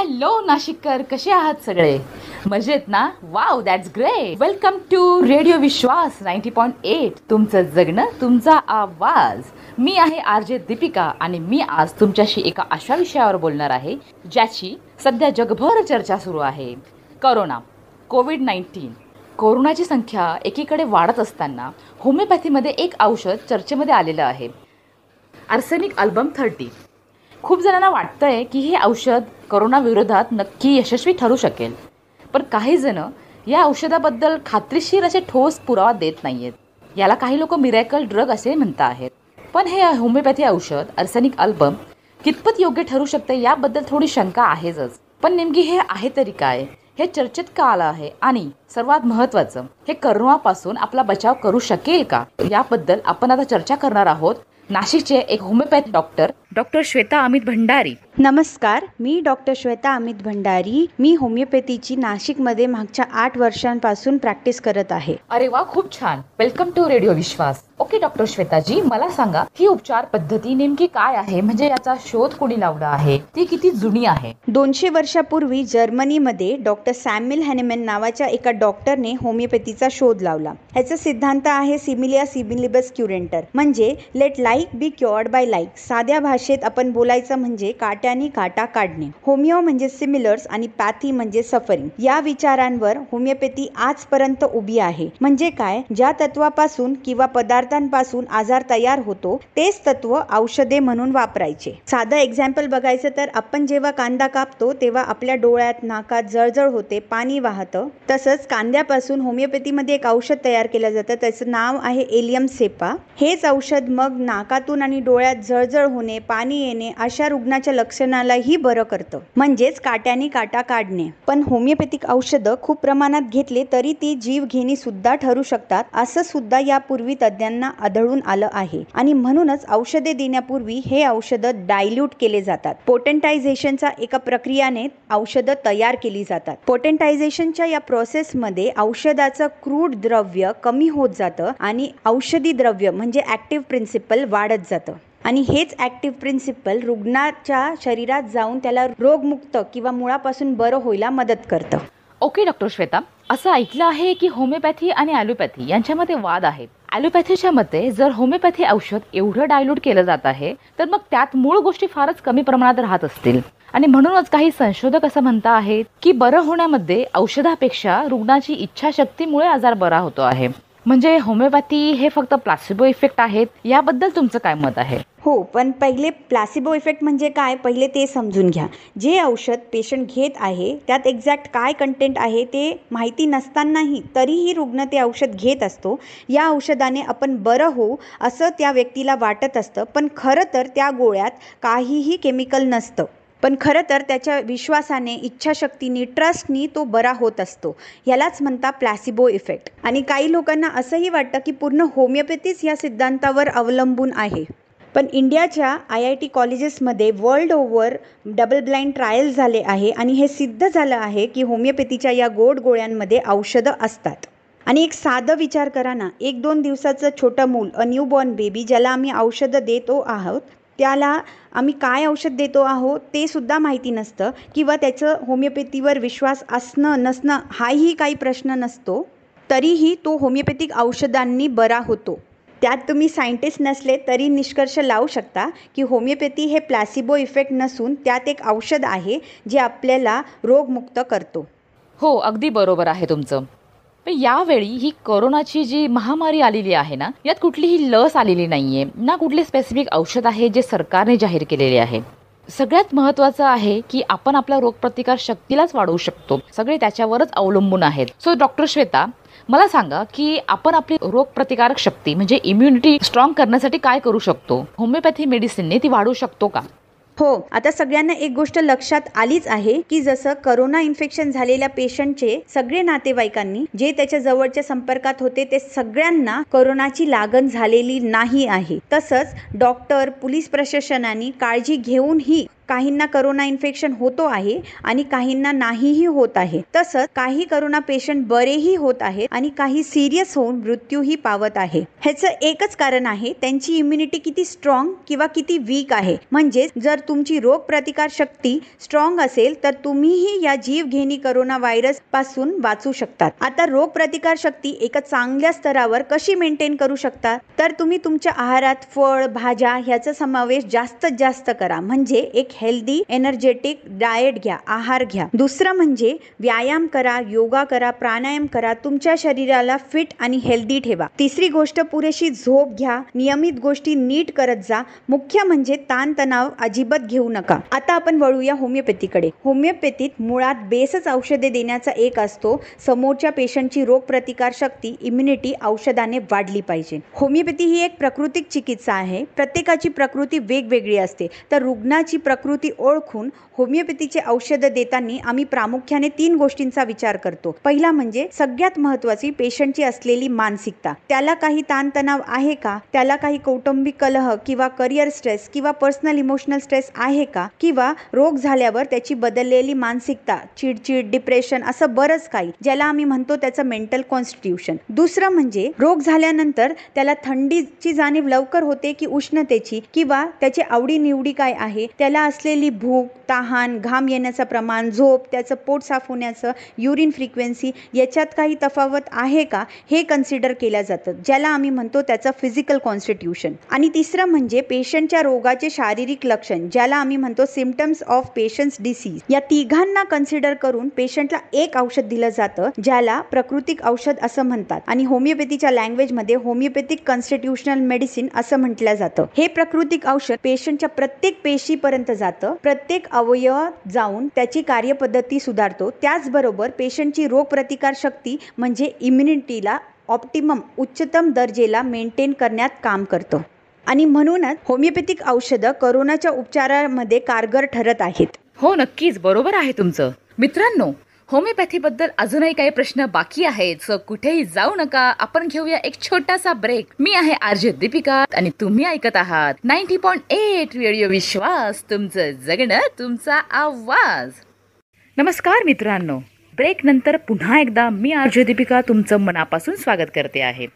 hello नाशिककर कसे आहात सगळे मजेत ना wow that's great welcome to radio Vishwas ninety point eight तुमचं जगणं तुमचा आवाज मी आहे आर जे दीपिका आणि मी आज तुमच्याशी एका अशा विषयावर बोलणार आहे ज्याची सध्या जगभर चर्चा सुरू आहे करोना कोविड नाईन्टीन कोरोनाची संख्या एकीकडे वाढत असताना होमिओपॅथीमध्ये एक औषध चर्चेमध्ये आलेलं आहे आर्सेनिक अल्बम थर्टी खूप जणांना वाटतंय की हे औषध करोनाविरोधात नक्की यशस्वी ठरू शकेल पण काही जण या औषधाबद्दल खात्रीशीर असे ठोस पुरावा देत नाहीयेत याला काही लोक मिरॅकल ड्रग असे म्हणतात आहेत पण हे होमिओपॅथी औषध अर्सेनिक अल्बम कितपत योग्य ठरू शकते याबद्दल थोडी शंका आहेच पण नेमकी हे आहे तरी काय हे चर्चेत का आलं आहे आणि सर्वात महत्वाचं हे करोनापासून आपला बचाव करू शकेल का याबद्दल आपण आता चर्चा करणार आहोत नाशिकचे एक homeopathy doctor doctor Shweta Amit Bhandari नमस्कार मी डॉक्टर श्वेता अमित भंडारी मी होमिओपॅथीची नाशिकमध्ये मागच्या आठ वर्षांपासून प्रॅक्टिस करत आहे अरे वा खूप छान welcome to radio Vishwas okay doctor Shwetaji मला सांगा ही उपचार पद्धती नेमकी काय आहे म्हणजे याचा शोध कोणी लावला आहे ती किती जुनी आहे दोनशे वर्षापूर्वी जर्मनीमध्ये डॉक्टर सॅम्युल हॅनेमेन नावाच्या एका डॉक्टरने होमिओपॅथीचा शोध लावला ह्याचा सिद्धांत आहे सिमिलिया सिमिलिबस क्युरेंटर म्हणजे let like be cured by like साध्या भाषेत आपण बोलायचं म्हणजे काट्याने काटा काढणे होमिओ म्हणजे सिमिलर्स आणि पॅथी म्हणजे सफरिंग या विचारांवर होमिओपॅथी आजपर्यंत उभी आहे म्हणजे काय ज्या तत्वापासून किंवा पदार्थांपासून आजार तयार होतो तेच तत्व औषधे म्हणून वापरायचे साधं एक्झाम्पल बघायचं तर आपण जेव्हा कांदा कापतो तेव्हा आपल्या डोळ्यात नाकात जळजळ होते पाणी वाहतं तसंच कांद्यापासून होमिओपॅथीमध्ये एक औषध तयार केलं जातं त्याचं नाव आहे एलियम सेपा हेच औषध मग नाकातून आणि डोळ्यात जळजळ होणे पाणी येणे अशा रुग्णाच्या लक्षणालाही बरं करतं म्हणजेच काट्याने काटा काढणे पण होमिओपॅथिक औषधं खूप प्रमाणात घेतले तरी ती जीवघेणी सुद्धा ठरू शकतात असं सुद्धा यापूर्वी तज्ज्ञांना आढळून आलं आहे आणि म्हणूनच औषधे देण्यापूर्वी हे औषधं डायल्यूट केले जातात पोटेंटायझेशनचा एका प्रक्रियाने औषधं तयार केली जातात पोटेंटायझेशनच्या या प्रोसेसमध्ये औषधाचं क्रूड द्रव्य कमी होत जातं आणि औषधी द्रव्य म्हणजे ऍक्टिव्ह प्रिन्सिपल वाढत जातं आणि हेच ॲक्टिव्ह प्रिन्सिपल रुग्णाच्या शरीरात जाऊन त्याला रोगमुक्त किंवा मुळापासून बरं होईला मदत करतं ओके डॉक्टर श्वेता असं ऐकलं आहे की होमिओपॅथी आणि ॲलोपॅथी यांच्यामध्ये वाद आहे ॲलोपॅथीच्या मते जर होमिओपॅथी औषध एवढं डायल्यूट केलं जात आहे तर मग त्यात मूळ गोष्टी फारच कमी प्रमाणात राहत असतील आणि म्हणूनच काही संशोधक असं म्हणता आहेत की बरं होण्यामध्ये औषधापेक्षा रुग्णाची इच्छाशक्तीमुळे आजार बरा होतो आहे म्हणजे होमिओपॅथी हे फक्त प्लासिबो इफेक्ट आहेत याबद्दल तुमचं काय मत आहे हो पण पहिले प्लॅसिबो इफेक्ट म्हणजे काय पहिले ते समजून घ्या जे औषध पेशंट घेत आहे त्यात एक्झॅक्ट काय कंटेंट आहे ते माहिती नसतानाही तरीही रुग्ण ते औषध घेत असतो या औषधाने आपण बरं होऊ असं त्या व्यक्तीला वाटत असतं पण खरं तर त्या गोळ्यात काहीही केमिकल नसतं पण खरं तर त्याच्या विश्वासाने इच्छाशक्तीने ट्रस्टनी तो बरा होत असतो यालाच म्हणता प्लॅसिबो इफेक्ट आणि काही लोकांना असंही वाटतं की पूर्ण होमिओपॅथीच या सिद्धांतावर अवलंबून आहे पण इंडियाच्या आय आय टी कॉलेजेसमध्ये world over double blind trial झाले आहे आणि हे सिद्ध झालं आहे की होमिओपॅथीच्या या गोड गोळ्यांमध्ये औषधं असतात आणि एक साधं विचार करा ना एक दोन दिवसाचं छोटं मूल अ न्यूबॉर्न बेबी ज्याला आम्ही औषधं देतो आहोत त्याला आम्ही काय औषध देतो आहोत ते सुद्धा माहिती नसतं किंवा त्याचं होमिओपॅथीवर विश्वास असणं नसणं हाही काही प्रश्न नसतो तरीही तो होमिओपॅथिक औषधांनी बरा होतो त्यात तुम्ही सायंटिस्ट नसले तरी निष्कर्ष लावू शकता की होमिओपॅथी हे प्लॅसिबो इफेक्ट नसून त्यात एक औषध आहे जे आपल्याला रोगमुक्त करतो हो अगदी बरोबर आहे तुमचं पण यावेळी ही कोरोनाची जी महामारी आलेली आहे ना यात कुठलीही लस आलेली नाही आहे ना कुठले स्पेसिफिक औषध आहे जे सरकारने जाहीर केलेले आहे सगळ्यात महत्त्वाचं आहे की आपण आपला रोगप्रतिकार शक्तीलाच वाढवू शकतो सगळे त्याच्यावरच अवलंबून आहेत सो डॉक्टर श्वेता मला सांगा की आपण आपली रोगप्रतिकारक शक्ती म्हणजे इम्युनिटी स्ट्रॉंग करण्यासाठी काय करू शकतो होमिओपॅथी मेडिसिनने ती वाढवू शकतो का हो आता सगळ्यांना एक गोष्ट लक्षात आलीच आहे की जसं करोना इन्फेक्शन झालेल्या पेशंटचे सगळे नातेवाईकांनी जे त्याच्या जवळच्या संपर्कात होते ते सगळ्यांना करोनाची लागण झालेली नाही आहे तसंच डॉक्टर पोलीस प्रशासनाने काळजी घेऊनही काहींना करोना इन्फेक्शन होतो आहे आणि काहींना नाहीही होत आहे तसंच काही करोना पेशंट बरेही होत आहेत आणि काही सिरियस होऊन मृत्यूही पावत आहे ह्याचं एकच कारण आहे त्यांची इम्युनिटी किती स्ट्रॉंग किंवा किती वीक आहे म्हणजे जर तुमची प्रतिकार शक्ती स्ट्रॉंग असेल तर तुम्हीही या जीवघेणी करोना व्हायरस पासून वाचू शकतात आता प्रतिकार शक्ती एका चांगल्या स्तरावर कशी मेंटेन करू शकता तर तुम्ही तुमच्या आहारात फळ भाज्या ह्याचा समावेश जास्तीत जास्त करा म्हणजे एक हेल्दी एनर्जेटिक डाएट घ्या आहार घ्या दुसरं म्हणजे व्यायाम करा योगा करा प्राणायाम करा तुमच्या शरीराला फिट आणि हेल्दी ठेवा तिसरी गोष्ट पुरेशी झोप घ्या नियमित गोष्टी नीट करत जा मुख्य म्हणजे ताणतणाव अजिबात घेऊ नका आता आपण वळूया होमिओपॅथीकडे होमिओपॅथीत मुळात बेसच औषधे देण्याचा एक असतो समोरच्या पेशंटची रोगप्रतिकार शक्ती इम्युनिटी औषधाने वाढली पाहिजे होमिओपॅथी ही एक प्राकृतिक चिकित्सा आहे प्रत्येकाची प्रकृती वेगवेगळी असते तर रुग्णाची प्रकृती प्रकृती ओळखून होमिओपॅथीचे औषध देताना आम्ही प्रामुख्याने तीन गोष्टींचा विचार करतो पहिला म्हणजे सगळ्यात महत्वाची पेशंटची असलेली मानसिकता त्याला काही ताणतणाव आहे का त्याला काही कौटुंबिक कलह किंवा करिअर स्ट्रेस किंवा पर्सनल इमोशनल स्ट्रेस आहे का किंवा रोग झाल्यावर त्याची बदललेली मानसिकता चिडचिड डिप्रेशन असं बरंच काही ज्याला आम्ही म्हणतो त्याचं मेंटल कॉन्स्टिट्यूशन दुसरं म्हणजे रोग झाल्यानंतर त्याला थंडीची जाणीव लवकर होते की उष्णतेची किंवा त्याची आवडी निवडी काय आहे त्याला असलेली भूक तहान घाम येण्याचं प्रमाण झोप त्याचं पोट साफ होण्याचं युरिन फ्रिक्वेन्सी याच्यात काही तफावत आहे का हे कन्सिडर केल्या जातं ज्याला आम्ही म्हणतो त्याचं फिजिकल कॉन्स्टिट्यूशन आणि तिसरं म्हणजे पेशंटच्या रोगाचे शारीरिक लक्षण ज्याला आम्ही म्हणतो सिमटम्स ऑफ पेशंट्स डिसीज या तिघांना कन्सिडर करून पेशंटला एक औषध दिलं जातं ज्याला प्राकृतिक औषध असं म्हणतात आणि होमिओपॅथीच्या लँग्वेजमध्ये होमिओपॅथिक कॉन्स्टिट्युशनल मेडिसिन असं म्हटलं जातं हे प्रकृतिक औषध पेशंटच्या प्रत्येक पेशीपर्यंत जातं प्रत्येक अवयव जाऊन त्याची कार्यपद्धती सुधारतो त्याचबरोबर पेशंटची रोगप्रतिकारशक्ती म्हणजे इम्युनिटीला ऑप्टिमम उच्चतम दर्जेला मेंटेन करण्यात काम करतो आणि म्हणूनच होमिओपॅथिक औषधं करोनाच्या उपचारामध्ये कारगर ठरत आहेत हो नक्कीच बरोबर आहे तुमचं मित्रांनो बद्दल अजूनही काही प्रश्न बाकी आहेत सो कुठेही जाऊ नका आपण घेऊया एक छोटासा ब्रेक मी आहे आरजे दीपिका आणि तुम्ही ऐकत आहात ninety point eight radio Vishwas तुमचं जगणं तुमचा आवाज नमस्कार मित्रांनो ब्रेक नंतर पुन्हा एकदा मी आरजे दीपिका तुमचं मनापासून स्वागत करते आहे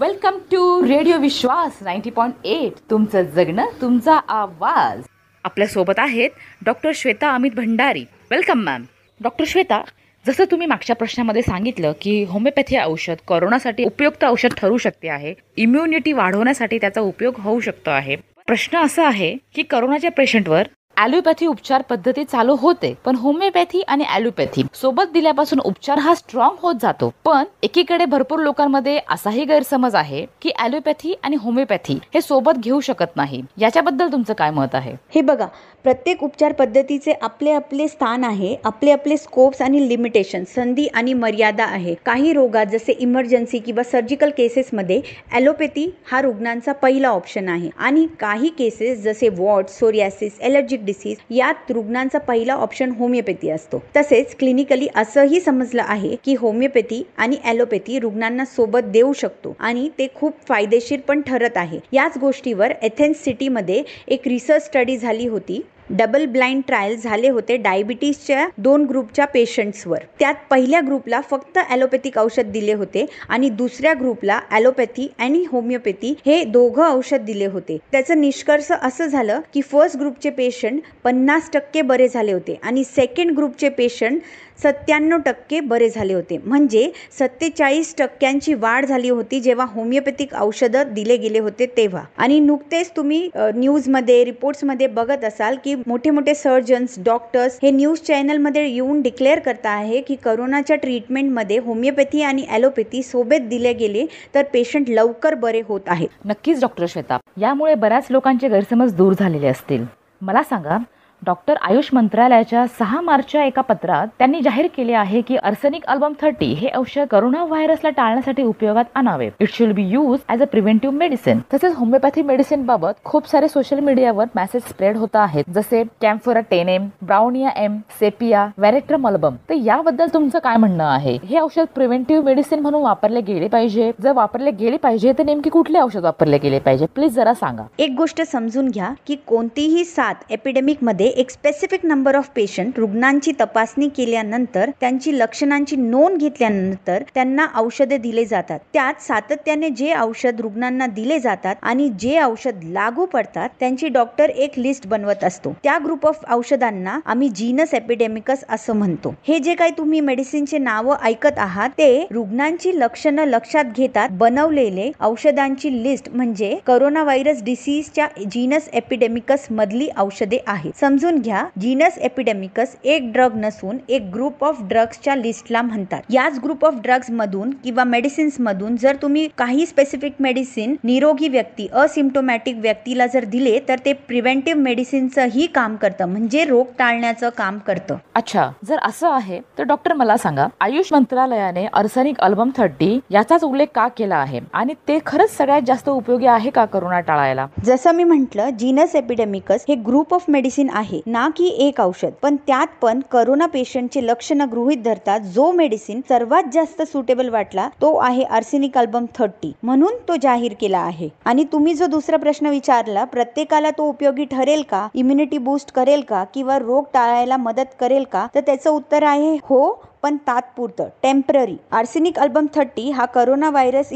welcome to radio Vishwas ninety point eight तुमचं जगणं तुमचा आवाज आपल्या सोबत आहेत doctor Shweta Amit Bhandari welcome ma'am doctor Shweta जसं तुम्ही मागच्या प्रश्नामध्ये सांगितलं की होमिओपॅथी औषध कोरोनासाठी उपयुक्त औषध ठरू शकते आहे इम्युनिटी वाढवण्यासाठी त्याचा उपयोग होऊ शकतो आहे प्रश्न असा आहे की करोनाच्या पेशंटवर ॲलोपॅथी उपचार पद्धती चालू होते पण होमिओपॅथी आणि ॲलोपॅथी सोबत दिल्यापासून उपचार हा स्ट्रॉंग होत जातो पण एकीकडे भरपूर लोकांमध्ये असाही गैरसमज आहे की ॲलोपॅथी आणि होमिओपॅथी हे सोबत घेऊ शकत नाही याच्याबद्दल तुमचं काय मत आहे हे बघा प्रत्येक उपचार पद्धतीचे आपले आपले स्थान आहे आपले आपले स्कोप्स आणि लिमिटेशन संधी आणि मर्यादा आहे काही रोगात जसे इमर्जन्सी किंवा सर्जिकल केसेसमध्ये ॲलोपॅथी हा रुग्णांचा पहिला ऑप्शन आहे आणि काही केसेस जसे वॉट सोरियासिस एलर्जिक डिसीज यात रुग्णांचा पहिला ऑप्शन होमिओपॅथी असतो तसेच क्लिनिकली असंही समजलं आहे की होमिओपॅथी आणि ॲलोपॅथी रुग्णांना सोबत देऊ शकतो आणि ते खूप फायदेशीर पण ठरत आहे याच गोष्टीवर एथेन्स सिटीमध्ये एक रिसर्च स्टडी झाली होती डबल ब्लाइंड ट्रायल झाले होते डायबिटीजच्या दोन ग्रुपच्या पेशंट्सवर त्यात पहिल्या ग्रुपला फक्त ॲलोपॅथिक औषध दिले होते आणि दुसऱ्या ग्रुपला ॲलोपॅथी आणि होमिओपॅथी हे दोघं औषध दिले होते त्याचं निष्कर्ष असं झालं की फर्स्ट ग्रुपचे पेशंट पन्नास टक्के बरे झाले होते आणि सेकंड ग्रुपचे पेशंट सत्त्याण्णव टक्के बरे झाले होते म्हणजे सत्तेचाळीस टक्क्यांची वाढ झाली होती जेव्हा होमिओपॅथिक औषधं दिले गेले होते तेव्हा आणि नुकतेच तुम्ही न्यूजमध्ये रिपोर्ट्समध्ये बघत असाल की मोठे मोठे सर्जन्स डॉक्टर्स हे न्यूज चॅनलमध्ये येऊन डिक्लेअर करता आहे की करोनाच्या ट्रीटमेंटमध्ये होमिओपॅथी आणि ॲलोपॅथी सोबत दिले गेले तर पेशंट लवकर बरे होत आहेत नक्कीच डॉक्टर श्वेता यामुळे बऱ्याच लोकांचे गैरसमज दूर झालेले असतील मला सांगा डॉक्टर आयुष मंत्रालयाच्या सहा मार्चच्या एका पत्रात त्यांनी जाहीर केले आहे की अर्सेनिक अल्बम थर्टी हे औषध करोना व्हायरसला टाळण्यासाठी उपयोगात आणावे it should be use as a preventive medicine तसेच होमिओपॅथी मेडिसिन बाबत खूप सारे सोशल मीडियावर मेसेज स्प्रेड होत आहेत जसे कॅम्फोरा टेन एम ब्राउनिया एम सेपिया वेरेक्ट्रम अल्बम तर याबद्दल तुमचं काय म्हणणं आहे हे औषध प्रिव्हेंटिव्ह मेडिसिन म्हणून वापरले गेले पाहिजे जर वापरले गेले पाहिजे तर नेमकी कुठले औषध वापरले गेले पाहिजे प्लीज जरा सांगा एक गोष्ट समजून घ्या की कोणतीही साथ एपिडेमिक मध्ये एक स्पेसिफिक नंबर ऑफ पेशंट रुग्णांची तपासणी केल्यानंतर त्यांची लक्षणांची नोंद घेतल्यानंतर त्यांना औषधे दिले जातात त्यात सातत्याने जे औषध रुग्णांना दिले जातात आणि जे औषध लागू पडतात त्यांची डॉक्टर एक लिस्ट बनवत असतो त्या ग्रुप ऑफ औषधांना आम्ही जीनस एपिडेमिकस असं म्हणतो हे जे काही तुम्ही मेडिसिनचे नावं ऐकत आहात ते रुग्णांची लक्षणं लक्षात घेतात बनवलेले औषधांची लिस्ट म्हणजे करोना व्हायरस डिसीजच्या जीनस एपिडेमिकस मधली औषधे आहेत समजा समजून घ्या जीनस एपिडेमिकस एक ड्रग नसून एक ग्रुप ऑफ ड्रग्सच्या लिस्टला म्हणतात याच ग्रुप ऑफ ड्रग्स मधून किंवा मेडिसिन्स मधून जर तुम्ही काही स्पेसिफिक मेडिसिन निरोगी व्यक्ती असिम्टोमॅटिक व्यक्तीला जर दिले तर ते प्रिव्हेंटिव्ह मेडिसिनच ही काम करतं म्हणजे रोग टाळण्याचं काम करतं अच्छा जर असं आहे तर डॉक्टर मला सांगा आयुष मंत्रालयाने अर्सनिक अल्बम थर्टी याचाच उल्लेख का केला आहे आणि ते खरंच सगळ्यात जास्त उपयोगी आहे का करोना टाळायला जसं मी म्हंटल जीनस एपिडेमिकस हे ग्रुप ऑफ मेडिसिन आहे आहे ना की एक औषध पण त्यात पण करोना पेशंटचे लक्षणं गृहित धरतात जो मेडिसिन सर्वात जास्त सुटेबल वाटला तो आहे आर्सेनिक अल्बम थर्टी म्हणून तो जाहीर केला आहे आणि तुम्ही जो दुसरा प्रश्न विचारला प्रत्येकाला तो उपयोगी ठरेल का इम्युनिटी बूस्ट करेल का किंवा रोग टाळायला मदत करेल का तर त्याचं उत्तर आहे हो पण तात्पुरतं टेम्पररी आर्सेनिक अल्बम थर्टी हा करोना व्हायरस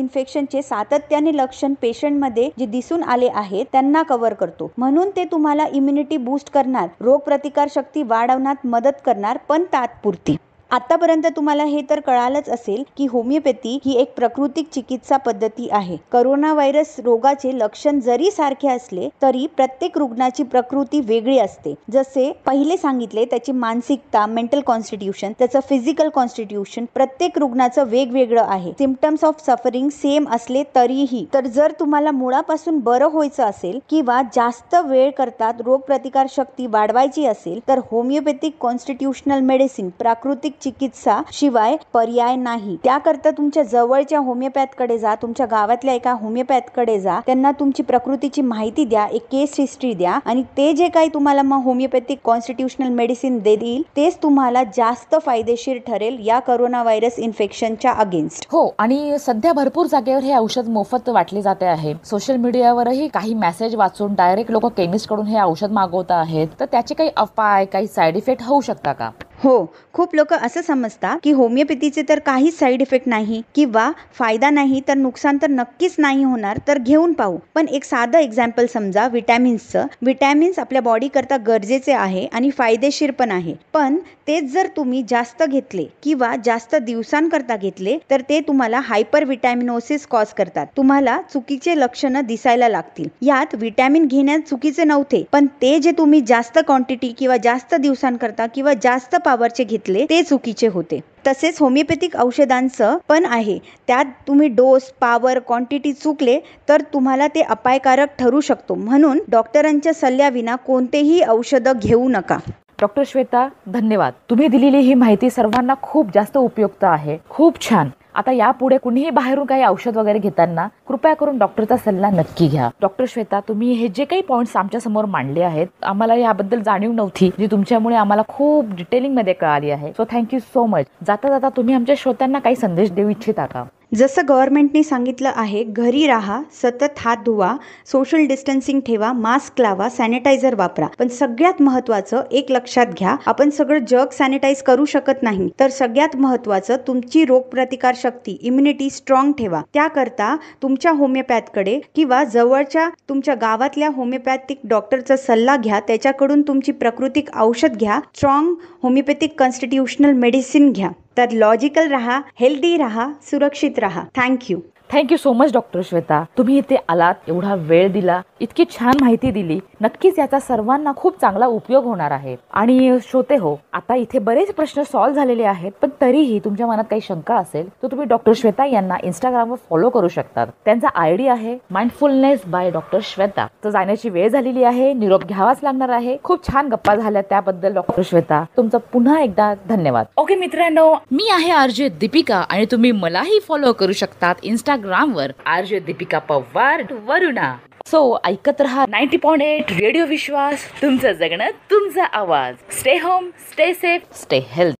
चे सातत्याने लक्षण पेशंटमध्ये जे दिसून आले आहे त्यांना कव्हर करतो म्हणून ते तुम्हाला इम्युनिटी बूस्ट करणार प्रतिकार शक्ती वाढवण्यात मदत करणार पण तात्पुरती आतापर्यंत तुम्हाला हे तर कळालंच असेल की होमिओपॅथी ही एक प्राकृतिक चिकित्सा पद्धती आहे करोना व्हायरस रोगाचे लक्षण जरी सारखे असले तरी प्रत्येक रुग्णाची प्रकृती वेगळी असते जसे पहिले सांगितले त्याची मानसिकता मेंटल कॉन्स्टिट्यूशन त्याचं फिजिकल कॉन्स्टिट्यूशन प्रत्येक रुग्णाचं वेगवेगळं आहे सिमटम्स ऑफ सफरिंग सेम असले तरीही तर जर तुम्हाला मुळापासून बरं व्हायचं असेल किंवा जास्त वेळ करतात रोगप्रतिकारशक्ती वाढवायची असेल तर होमिओपॅथिक कॉन्स्टिट्यूशनल मेडिसिन प्राकृतिक चिकित्सा शिवाय पर्याय नाही त्याकरता तुमच्या जवळच्या होमिओपॅथकडे जा तुमच्या गावातल्या एका होमिओपॅथकडे जा त्यांना तुमची प्रकृतीची माहिती द्या एक केस हिस्ट्री द्या आणि ते जे काही तुम्हाला मग होमिओपॅथिक कॉन्स्टिट्युशनल मेडिसिन देतील तेच तुम्हाला जास्त फायदेशीर ठरेल या करोना व्हायरस इन्फेक्शनच्या अगेन्स्ट हो आणि सध्या भरपूर जागेवर हे औषध मोफत वाटले जाते आहे सोशल मीडियावरही काही मेसेज वाचून डायरेक्ट लोक केमिस्ट कडून हे औषध मागवत आहेत तर त्याचे काही अपाय काही साइड इफेक्ट होऊ शकता का हो खूप लोक असं समजतात की होमिओपॅथीचे तर काहीच साईड इफेक्ट नाही किंवा फायदा नाही तर नुकसान तर नक्कीच नाही होणार तर घेऊन पाहू पण एक साधं एक्झाम्पल समजा विटॅमिन्सचं विटॅमिन्स आपल्या बॉडी करता गरजेचे आहे आणि फायदेशीर पण आहे पण तेच जर तुम्ही जास्त घेतले किंवा जास्त दिवसांकरता घेतले तर ते तुम्हाला हायपर विटॅमिनोसिस कॉज करतात तुम्हाला चुकीचे लक्षणं दिसायला लागतील यात विटॅमिन घेण्यात चुकीचे नव्हते पण ते जे तुम्ही जास्त क्वांटिटी किंवा जास्त दिवसांकरता किंवा जास्त पॉवरचे घेतले ते चुकीचे होते तसेच होमिओपॅथिक औषधांचं पण आहे त्यात तुम्ही डोस पावर क्वांटिटी चुकले तर तुम्हाला ते अपायकारक ठरू शकतो म्हणून डॉक्टरांच्या सल्ल्याविना कोणतेही औषधं घेऊ नका डॉक्टर श्वेता धन्यवाद तुम्ही दिलेली ही माहिती सर्वांना खूप जास्त उपयुक्त आहे खूप छान आता यापुढे कुणीही बाहेरून काही औषध वगैरे घेताना कृपया करून डॉक्टरचा सल्ला नक्की घ्या डॉक्टर श्वेता तुम्ही हे जे काही पॉईंट्स आमच्या समोर मांडले आहेत आम्हाला याबद्दल जाणीव नव्हती जी तुमच्यामुळे आम्हाला खूप डिटेलिंग मध्ये कळाली आहे सो थँक्यू सो मच जाता जाता तुम्ही आमच्या श्रोत्यांना काही संदेश देऊ इच्छिता का जसं गव्हर्नमेंटने सांगितलं आहे घरी राहा सतत हात धुवा सोशल डिस्टन्सिंग ठेवा मास्क लावा सॅनिटायझर वापरा पण सगळ्यात महत्वाचं एक लक्षात घ्या आपण सगळं जग सॅनिटाईज करू शकत नाही तर सगळ्यात महत्वाचं तुमची रोगप्रतिकार शक्ती इम्युनिटी स्ट्रॉंग ठेवा त्याकरता तुमच्या होमिओपॅथकडे किंवा जवळच्या तुमच्या गावातल्या होमिओपॅथिक डॉक्टरचा सल्ला घ्या त्याच्याकडून तुमची प्रकृतिक औषध घ्या स्ट्रॉंग होमिओपॅथिक कॉन्स्टिट्युशनल मेडिसिन घ्या तर लॉजिकल रहा, हेल्दी रहा, सुरक्षित रहा thank you thank you so much doctor Shweta तुम्ही इथे आलात एवढा वेळ दिला इतकी छान माहिती दिली नक्कीच याचा सर्वांना खूप चांगला उपयोग होणार आहे आणि श्रोते हो आता इथे बरेच प्रश्न सॉल्व्ह झालेले आहेत पण तरीही तुमच्या मनात काही शंका असेल तर तुम्ही डॉक्टर श्वेता यांना इंस्टाग्रामवर फॉलो करू शकतात त्यांचा आयडी आहे माइंडफुलनेस बाय डॉक्टर श्वेता तर जाण्याची वेळ झालेली आहे निरोप घ्यावाच लागणार आहे खूप छान गप्पा झाल्या त्याबद्दल डॉक्टर श्वेता तुमचा पुन्हा एकदा धन्यवाद ओके मित्रांनो मी आहे अर्जित दीपिका आणि तुम्ही मलाही फॉलो करू शकतात इंस्टा इंस्टाग्रामवर आरजे दीपिका पवार वरुणा सो ऐकत रहा ninety point eight radio Vishwas तुमचं जगणं तुमचा आवाज stay home stay safe stay health